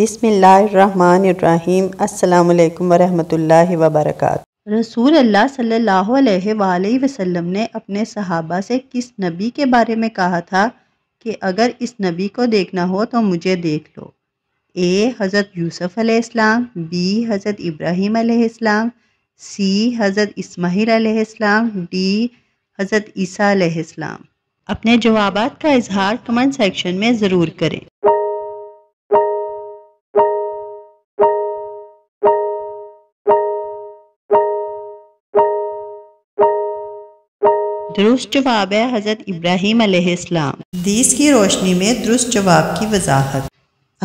बिसमीम अल्लाम वरहमल वबरक रसूल अल्लाह सल्लल्लाहु अलैहि वसल्लम ने अपने सहाबा से किस नबी के बारे में कहा था कि अगर इस नबी को देखना हो तो मुझे देख लो ए हज़रत यूसुफ़ अलैहिस्सलाम बी हज़रत इब्राहीम अलैहिस्सलाम सी हज़रत इस्माहील अलैहिस्सलाम डी हज़रत ईसा अलैहिस्सलाम अपने जवाब का इजहार कमेंट सेक्शन में ज़रूर करें दुरुस्त जवाब है हज़रत इब्राहिम अलैहिस्सलाम दीस की रोशनी में दुरुस्त जवाब की वजाहत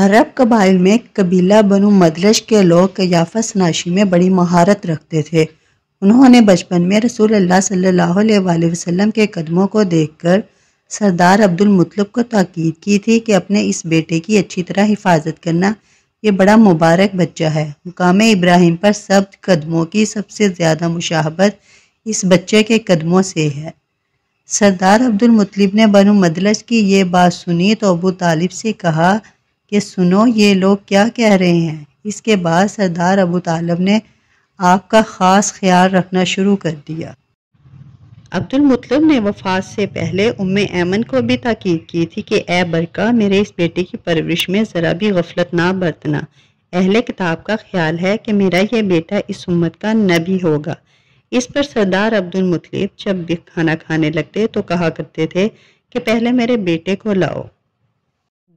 अरब कबाइल में कबीला बनु मदरश के लोग कयाफा सनाशी में बड़ी महारत रखते थे उन्होंने बचपन में रसूल अल्लाह सल्लल्लाहु अलैहि वसल्लम के कदमों को देखकर सरदार अब्दुल मुतलब को ताकीद की थी कि अपने इस बेटे की अच्छी तरह हिफाजत करना ये बड़ा मुबारक बच्चा है मुकाम इब्राहिम पर सब कदमों की सबसे ज़्यादा मुशाहबत इस बच्चे के कदमों से है सरदार अब्दुल मुतलिब ने बनु मदलस की ये बात सुनी तो अबू तालिब से कहा कि सुनो ये लोग क्या कह रहे हैं इसके बाद सरदार अबू तालिब ने आपका ख़ास ख्याल रखना शुरू कर दिया अब्दुल मुतलब ने वफात से पहले उम्मे ऐमन को भी ताकीद की थी कि ए बरका मेरे इस बेटे की परवरिश में ज़रा भी गफलत ना बरतना अहले किताब का ख्याल है कि मेरा यह बेटा इस उम्मत का नबी होगा इस पर सरदार अब्दुल मुतलिब जब भी खाना खाने लगते तो कहा करते थे कि पहले मेरे बेटे को लाओ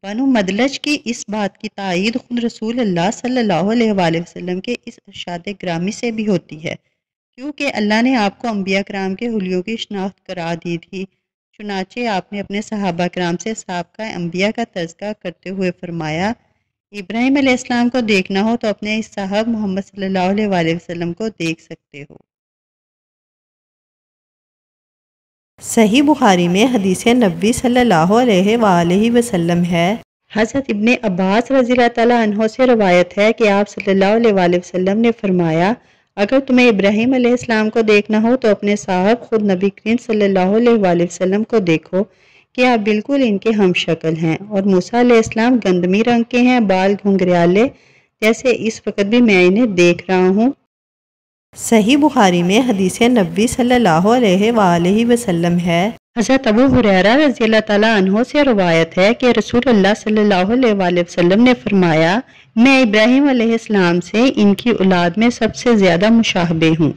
बनु मदलज की इस बात की तइद खुद रसूल अल्लाह सल्लल्लाहु अलैहि वसल्लम के इस अरशाद ग्रामी से भी होती है क्योंकि अल्लाह ने आपको अम्बिया कराम के हलियों की शनाख्त करा दी थी चुनाचे आपने अपने सहाबा कराम से सबका अम्बिया का तस्का करते हुए फरमाया इब्राहिम अलैहिस्सलाम को देखना हो तो अपने इस साहब मोहम्मद सल्लल्लाहु अलैहि वसल्लम को देख सकते हो सही बुखारी में हदीस नबी सल्ला वसम है हज़रत इबन अब्बास रज़ी तहों से रवायत है कि आप सल्ला वसम ने फरमाया अगर तुम्हें इब्राहिम आसमाम को देखना हो तो अपने साहब खुद नबी करीम सल्ला वसम को देखो कि आप बिल्कुल इनके हम शक्ल हैं और मूसा गंदमी रंग के हैं बाल घुंघराले जैसे इस वक्त भी मैं इन्हें देख रहा हूँ सही बुखारी में हदीस नबी सल्लल्लाहु अलैहि वसल्लम है हज़रत अबू हुररा रजी तहों से रवायत है कि रसूल अल्लाह सल्लल्लाहु अलैहि वसल्लम ने फरमाया मैं इब्राहिम अलैहिस्सलाम से इनकी औलाद में सबसे ज़्यादा मुशाहबे हूँ